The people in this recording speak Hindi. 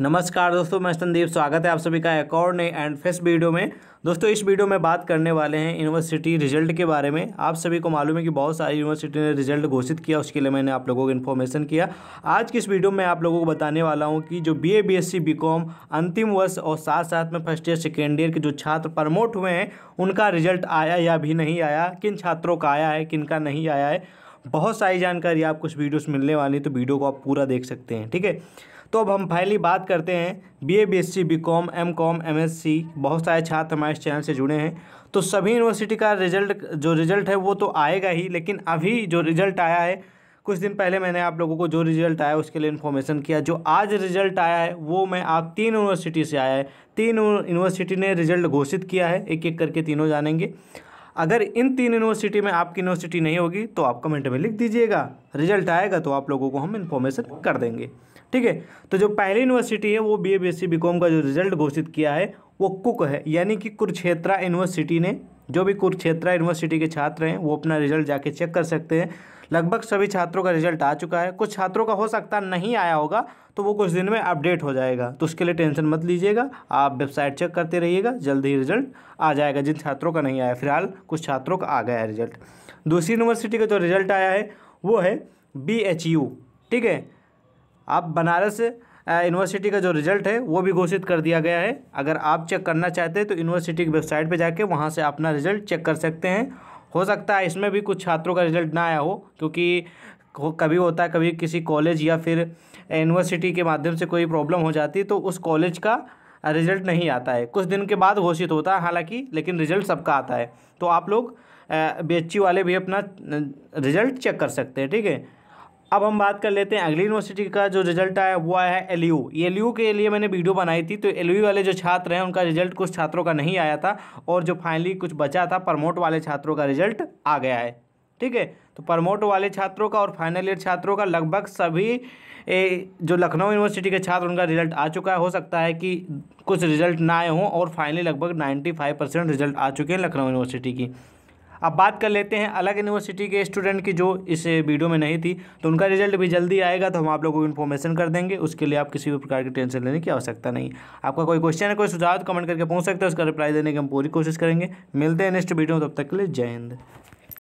नमस्कार दोस्तों मैं संदीप स्वागत है आप सभी का एक और नए एंड फेस्ट वीडियो में दोस्तों इस वीडियो में बात करने वाले हैं यूनिवर्सिटी रिजल्ट के बारे में आप सभी को मालूम है कि बहुत सारी यूनिवर्सिटी ने रिजल्ट घोषित किया उसके लिए मैंने आप लोगों को इन्फॉर्मेशन किया आज की इस वीडियो में आप लोगों को बताने वाला हूँ कि जो B A B S C B com अंतिम वर्ष और साथ साथ में फर्स्ट ईयर सेकेंड ईयर के जो छात्र प्रमोट हुए हैं उनका रिजल्ट आया या भी नहीं आया किन छात्रों का आया है किन का नहीं आया है बहुत सारी जानकारी आपको इस वीडियो से मिलने वाली तो वीडियो को आप पूरा देख सकते हैं ठीक है तो अब हम फाइनली बात करते हैं B A B S C B com M com M S C बहुत सारे छात्र हमारे इस चैनल से जुड़े हैं तो सभी यूनिवर्सिटी का रिजल्ट जो रिजल्ट है वो तो आएगा ही लेकिन अभी जो रिजल्ट आया है कुछ दिन पहले मैंने आप लोगों को जो रिजल्ट आया उसके लिए इन्फॉर्मेशन किया जो आज रिजल्ट आया है वो मैं आप तीन यूनिवर्सिटी से आया है तीन यूनिवर्सिटी ने रिजल्ट घोषित किया है एक एक करके तीनों जानेंगे अगर इन तीन यूनिवर्सिटी में आपकी यूनिवर्सिटी नहीं होगी तो आप कमेंट में लिख दीजिएगा रिजल्ट आएगा तो आप लोगों को हम इन्फॉर्मेशन कर देंगे ठीक है तो जो पहली यूनिवर्सिटी है वो B A B S C B com का जो रिजल्ट घोषित किया है वो कुक है यानी कि कुरुक्षेत्रा यूनिवर्सिटी ने जो भी कुरुक्षेत्रा यूनिवर्सिटी के छात्र हैं वो अपना रिजल्ट जाके चेक कर सकते हैं लगभग सभी छात्रों का रिजल्ट आ चुका है कुछ छात्रों का हो सकता नहीं आया होगा तो वो कुछ दिन में अपडेट हो जाएगा तो उसके लिए टेंशन मत लीजिएगा आप वेबसाइट चेक करते रहिएगा जल्द ही रिजल्ट आ जाएगा जिन छात्रों का नहीं आया फिलहाल कुछ छात्रों का आ गया है रिजल्ट दूसरी यूनिवर्सिटी का जो रिजल्ट आया है वो है बी ठीक है आप बनारस यूनिवर्सिटी का जो रिजल्ट है वो भी घोषित कर दिया गया है अगर आप चेक करना चाहते हैं तो यूनिवर्सिटी की वेबसाइट पे जाके वहाँ से अपना रिजल्ट चेक कर सकते हैं हो सकता है इसमें भी कुछ छात्रों का रिजल्ट ना आया हो क्योंकि कभी होता है कभी किसी कॉलेज या फिर यूनिवर्सिटी के माध्यम से कोई प्रॉब्लम हो जाती है तो उस कॉलेज का रिजल्ट नहीं आता है कुछ दिन के बाद घोषित होता है हालाँकि लेकिन रिजल्ट सबका आता है तो आप लोग बी वाले भी अपना रिजल्ट चेक कर सकते हैं ठीक है अब हम बात कर लेते हैं अगली यूनिवर्सिटी का जो रिजल्ट आया वो आया है एल यू एल यू के लिए मैंने वीडियो बनाई थी तो एल यू वाले जो छात्र हैं उनका रिजल्ट कुछ छात्रों का नहीं आया था और जो फाइनली कुछ बचा था प्रमोट वाले छात्रों का रिजल्ट आ गया है ठीक है तो प्रमोट वाले छात्रों का और फाइनल ईयर छात्रों का लगभग सभी ए, जो लखनऊ यूनिवर्सिटी के छात्र उनका रिजल्ट आ चुका है हो सकता है कि कुछ रिजल्ट ना आए हों और फाइनली लगभग नाइन्टी फाइव परसेंट रिजल्ट आ चुके हैं लखनऊ यूनिवर्सिटी की अब बात कर लेते हैं अलग यूनिवर्सिटी के स्टूडेंट की जो इस वीडियो में नहीं थी तो उनका रिजल्ट भी जल्दी आएगा तो हम आप लोगों को इन्फॉर्मेशन कर देंगे उसके लिए आप किसी भी प्रकार की टेंशन लेने की आवश्यकता नहीं आपका कोई क्वेश्चन है कोई सुझाव तो कमेंट करके पहुँच सकते हैं उसका रिप्लाई देने की हम पूरी कोशिश करेंगे मिलते हैं नेक्स्ट वीडियो में तब तक के लिए जय हिंद